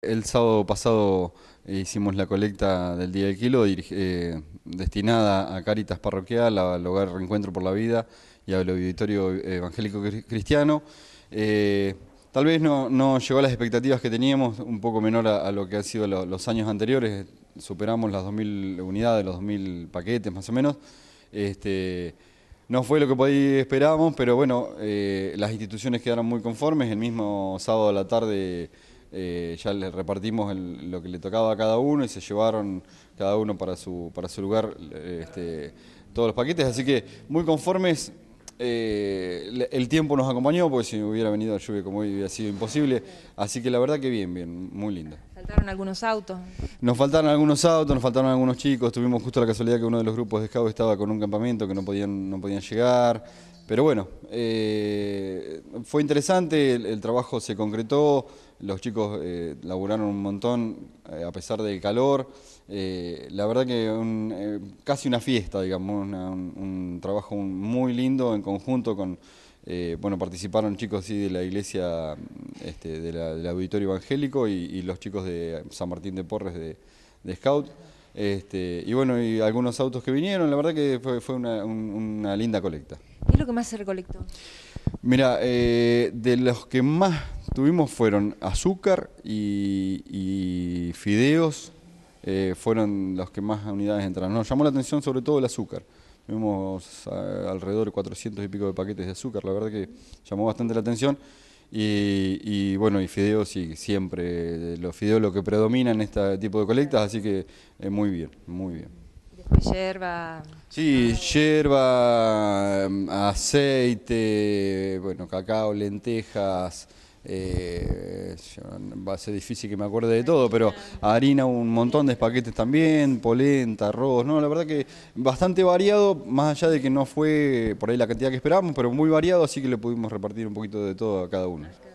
El sábado pasado hicimos la colecta del Día del Kilo eh, destinada a Caritas Parroquial, al Hogar Reencuentro por la Vida y al Auditorio Evangélico Cristiano. Eh, tal vez no, llegó a las expectativas que teníamos, un poco menor a, lo que han sido los años anteriores. Superamos las 2.000 unidades, los 2.000 paquetes más o menos. Este, no fue lo que esperábamos, pero bueno, eh, las instituciones quedaron muy conformes. El mismo sábado a la tarde eh, ya le repartimos lo que le tocaba a cada uno y se llevaron cada uno para su, para su lugar eh, este, todos los paquetes, así que muy conformes. Eh, el tiempo nos acompañó, porque si hubiera venido la lluvia como hoy hubiera sido imposible. Así que la verdad que bien, bien, muy lindo faltaron algunos autos. Nos faltaron algunos autos, nos faltaron algunos chicos. Tuvimos justo la casualidad que uno de los grupos de scout estaba con un campamento que no podían, no podían llegar. Pero bueno, eh, fue interesante, el, trabajo se concretó, los chicos eh, laburaron un montón eh, a pesar del calor. la verdad que casi una fiesta, digamos, un, trabajo muy lindo en conjunto con... bueno, participaron chicos de la iglesia este, de del Auditorio Evangélico y, los chicos de San Martín de Porres de, Scout. Este, y bueno, y algunos autos que vinieron, la verdad que fue, una, linda colecta. ¿Qué es lo que más se recolectó? Mira, eh, de los que más tuvimos fueron azúcar y, fideos, eh, fueron los que más unidades entraron. Nos llamó la atención sobre todo el azúcar. Tuvimos eh, alrededor de 400 y pico de paquetes de azúcar, la verdad que llamó bastante la atención. Y, bueno, y fideos sí, siempre, eh, los fideos lo que predominan en este tipo de colectas, así que eh, muy bien, muy bien. Yerba. Sí, hierba, mm, aceite, bueno, cacao, lentejas, eh, va a ser difícil que me acuerde de todo, pero harina, un montón de paquetes también, polenta, arroz, no, la verdad que bastante variado, más allá de que no fue por ahí la cantidad que esperábamos, pero muy variado, así que le pudimos repartir un poquito de todo a cada uno.